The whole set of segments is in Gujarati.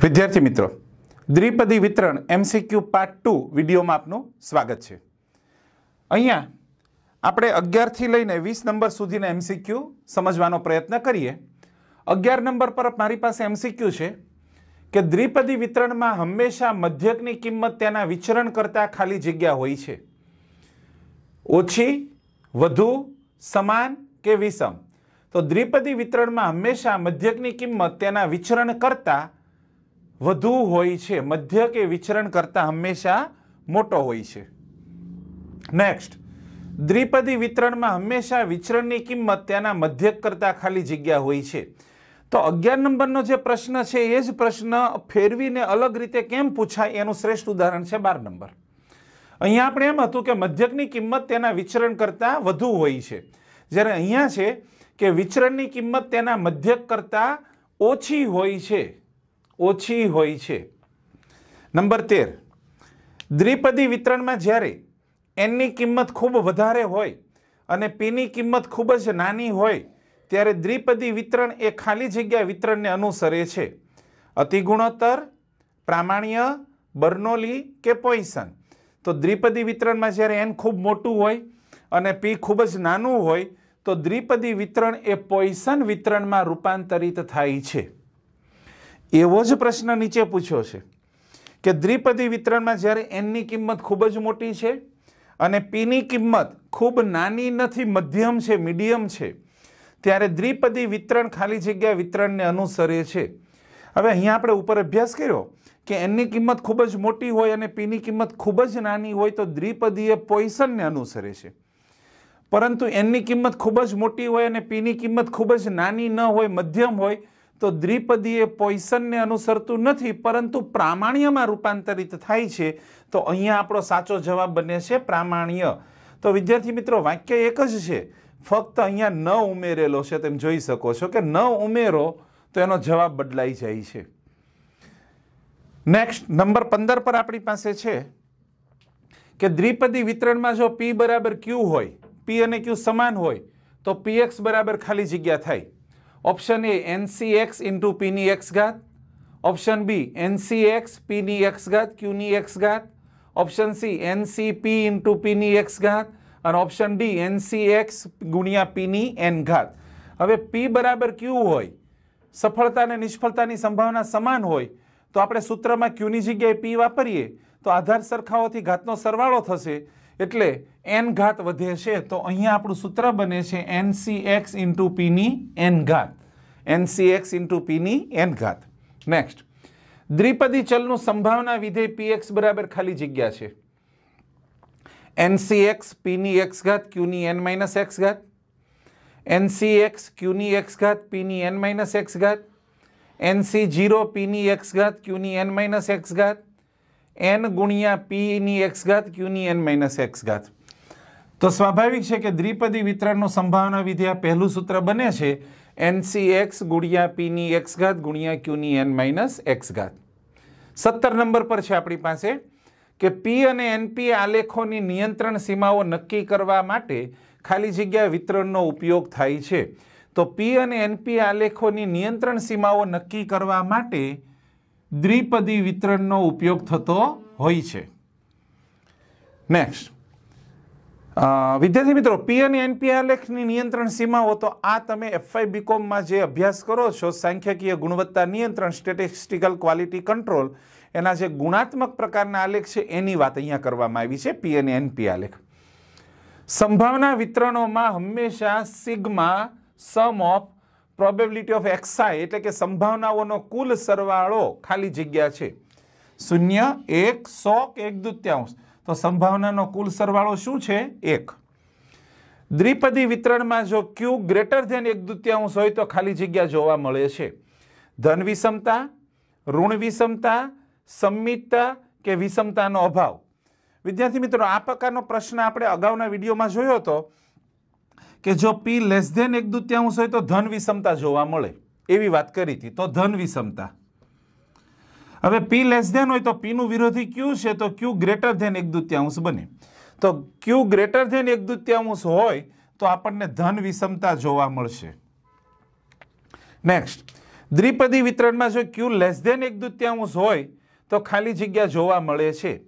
વિદ્યાર્થી મિત્રો દ્વિપદી વિતરણ એમસીક્યુ પાર્ટ ટુ વિડીયોમાં આપનું સ્વાગત છે અહીંયા આપણે અગિયારથી લઈને વીસ નંબર સુધીના એમસીક્યુ સમજવાનો પ્રયત્ન કરીએ અગિયાર નંબર પર મારી પાસે એમસીક્યુ છે કે દ્વિપદી વિતરણમાં હંમેશા મધ્યકની કિંમત તેના વિચરણ કરતાં ખાલી જગ્યા હોય છે ઓછી વધુ સમાન કે વિષમ તો દ્વિપદી વિતરણમાં હંમેશા મધ્યકની કિંમત તેના વિચરણ કરતાં વધુ હોય છે મધ્ય કે વિચરણ કરતાં હંમેશા મોટો હોય છે નેક્સ્ટ દ્વિપદી વિતરણમાં હંમેશા વિચરણની કિંમત તેના મધ્યક કરતાં ખાલી જગ્યા હોય છે તો અગિયાર નંબરનો જે પ્રશ્ન છે એ જ પ્રશ્ન ફેરવીને અલગ રીતે કેમ પૂછાય એનું શ્રેષ્ઠ ઉદાહરણ છે બાર નંબર અહીંયા આપણે એમ હતું કે મધ્યકની કિંમત તેના વિચરણ કરતાં વધુ હોય છે જ્યારે અહીંયા છે કે વિચરણની કિંમત તેના મધ્યક કરતાં ઓછી હોય છે ઓછી હોય છે નંબર તેર દ્વિપદી વિતરણમાં જ્યારે એનની કિંમત ખૂબ વધારે હોય અને પીની કિંમત ખૂબ જ નાની હોય ત્યારે દ્વિપદી વિતરણ એ ખાલી જગ્યા વિતરણને અનુસરે છે અતિગુણોત્તર પ્રામાણ્ય બર્નોલી કે પોઈસન તો દ્વિપદી વિતરણમાં જ્યારે એન ખૂબ મોટું હોય અને પી ખૂબ જ નાનું હોય તો દ્વિપદી વિતરણ એ પોઈસન વિતરણમાં રૂપાંતરિત થાય છે એવો જ પ્રશ્ન નીચે પૂછ્યો છે કે દ્વિપદી વિતરણમાં જ્યારે એનની કિંમત ખૂબ જ મોટી છે અને પીની કિંમત ખૂબ નાની નથી મધ્યમ છે મીડિયમ છે ત્યારે દ્વિપદી વિતરણ ખાલી જગ્યા વિતરણને અનુસરે છે હવે અહીંયા આપણે ઉપર અભ્યાસ કર્યો કે એનની કિંમત ખૂબ જ મોટી હોય અને પીની કિંમત ખૂબ જ નાની હોય તો દ્વિપદીય પોઈસનને અનુસરે છે પરંતુ એનની કિંમત ખૂબ જ મોટી હોય અને પીની કિંમત ખૂબ જ નાની ન હોય મધ્યમ હોય તો દ્વિપદી એ પોઈસનને અનુસરતું નથી પરંતુ પ્રામાણ્યમાં રૂપાંતરિત થાય છે તો અહીંયા આપણો સાચો જવાબ બને છે પ્રામાણ્ય તો વિદ્યાર્થી મિત્રો વાક્ય એક જ છે ફક્ત અહીંયા ન ઉમેરેલો છે તેમ જોઈ શકો છો કે ન ઉમેરો તો એનો જવાબ બદલાઈ જાય છે નેક્સ્ટ નંબર પંદર પર આપણી પાસે છે કે દ્વિપદી વિતરણમાં જો પી બરાબર ક્યુ હોય પી અને ક્યુ સમાન હોય તો પીએક્સ બરાબર ખાલી જગ્યા થાય option A NC X into પીની એક્સ ઘાત ઓપ્શન બી એનસી એક્સ પીની એક્સ ઘાત ક્યુની એક્સ ઘાત option C NC P into પીની એક્સ ઘાત અને ઓપ્શન ડી એનસી એક્સ ગુણ્યા પીની એન ઘાત હવે પી બરાબર ક્યુ હોય સફળતા અને નિષ્ફળતાની સંભાવના સમાન હોય તો આપણે સૂત્રમાં ક્યુની જગ્યાએ પી વાપરીએ તો આધાર સરખાઓથી ઘાતનો સરવાળો થશે એટલે એન ઘાત વધે છે તો અહીંયા આપણું સૂત્ર બને છે એન સી એક્સ ઇન્ટુ પીની એન ઘાત એન સી એક્સ ઇન્ટુ પીની એન ઘાત નેક્સ્ટ દ્વિપદી ચલનું સંભાવના વિધેય પીએક્સ બરાબર ખાલી જગ્યા છે એન સી એક્સ પીની એક્સ ઘાત ક્યુની એન માઇનસ એક્સ ઘાત એન સી એક્સ ક્યુની એક્સ ઘાત પીની એન માઇનસ એક્સ ઘાત એન સી જીરો પીની એક્સ ઘાત ક્યુની એન માઇનસ એક્સ ઘાત એન ગુણ્યા પીની એક્સ ઘાત ક્યુની એન માઇનસ એક્સ ઘાત તો સ્વાભાવિક છે કે દ્વિપદી વિતરણનો સંભાવના વિધેય પહેલું સૂત્ર બને છે એનસી એક્સ ગુણ્યા પીની એક્સ ઘાત ગુણ્યા ક્યુની એન માઇનસ એક્સ ઘાત સત્તર નંબર પર છે આપણી પાસે કે પી અને એનપી આલેખોની નિયંત્રણ સીમાઓ નક્કી કરવા માટે ખાલી જગ્યા વિતરણનો ઉપયોગ થાય છે તો પી અને એનપી આલેખોની નિયંત્રણ સીમાઓ નક્કી કરવા માટે દ્વિપદી વિતરણનો ઉપયોગ થતો હોય છે નેક્સ્ટ વિદ્યાર્થી મિત્રો પી અને એનપીઆરલેખની નિયંત્રણ સીમાઓ તો આ તમે એફઆઈ બીકોમમાં જે અભ્યાસ કરો છો સાંખ્યકીય ગુણવત્તા નિયંત્રણ સ્ટેટિસ્ટિકલ ક્વોલિટી કંટ્રોલ એના જે ગુણાત્મક પ્રકારના આલેખ છે એની વાત અહીંયા કરવામાં આવી છે પી અને એનપી આલેખ સંભાવના વિતરણોમાં હંમેશા sigma sum of probability of X i એટલે કે સંભાવનાઓનો કુલ સરવાળો ખાલી જગ્યા છે શૂન્ય એક સો કે એક દૂત્યાંશ તો સંભાવનાનો કુલ સરવાળો શું છે એક દ્વિપદી વિતરણમાં જો ક્યુ ગ્રેટર ધેન એક દૂત્યાંશ હોય તો ખાલી જગ્યા જોવા મળે છે ધન વિષમતા ઋણ વિષમતા સંમિતતા કે વિષમતાનો અભાવ વિદ્યાર્થી મિત્રો આ પ્રકારનો પ્રશ્ન આપણે અગાઉના વિડીયોમાં જોયો હતો કે જો પી લેસ ધેન એક દુત્યાંશ હોય તો ધન વિષમતા જોવા મળે એવી વાત કરી હતી તો ધન વિષમતા હવે પી લેસ ધેન હોય તો પીનું વિરોધી ક્યુ છે તો ક્યુ ગ્રેટર ધેન એક દુત્યાંશ બને તો ક્યુ ગ્રેટર ધેન એક દુત્યાંશ હોય તો આપણને ધન વિષમતા જોવા મળશે નેક્સ્ટ દ્વિપદી વિતરણમાં જો ક્યુ લેસ ધેન એક દુત્યાંશ હોય તો ખાલી જગ્યા જોવા મળે છે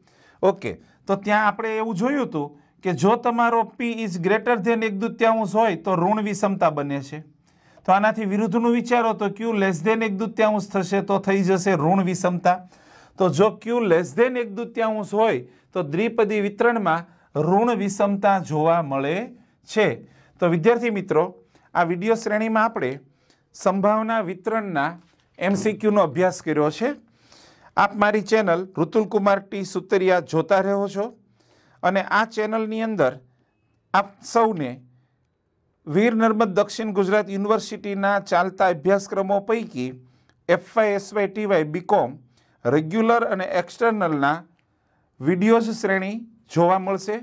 ઓકે તો ત્યાં આપણે એવું જોયું હતું કે જો તમારો પી ઇઝ ગ્રેટર ધેન એક દુત્યાંશ હોય તો ઋણ વિષમતા બને છે તો આનાથી વિરુદ્ધનું વિચારો તો ક્યુ લેસ ધેન એક દુત્યાંશ થશે તો થઈ જશે ઋણ વિષમતા તો જો ક્યુ લેસ ધેન એક દુત્યાંશ હોય તો દ્વિપદી વિતરણમાં ઋણ વિષમતા જોવા મળે છે તો વિદ્યાર્થી મિત્રો આ વિડીયો શ્રેણીમાં આપણે સંભાવના વિતરણના એમસીક્યુનો અભ્યાસ કર્યો છે આપ મારી ચેનલ કુમાર ટી સુતરિયા જોતા રહો છો અને આ ચેનલની અંદર આપ સૌને વીર નર્મદ દક્ષિણ ગુજરાત યુનિવર્સિટીના ચાલતા અભ્યાસક્રમો પૈકી FY SY TY BCom regular અને એક્સટર્નલના વિડીયોઝ શ્રેણી જોવા મળશે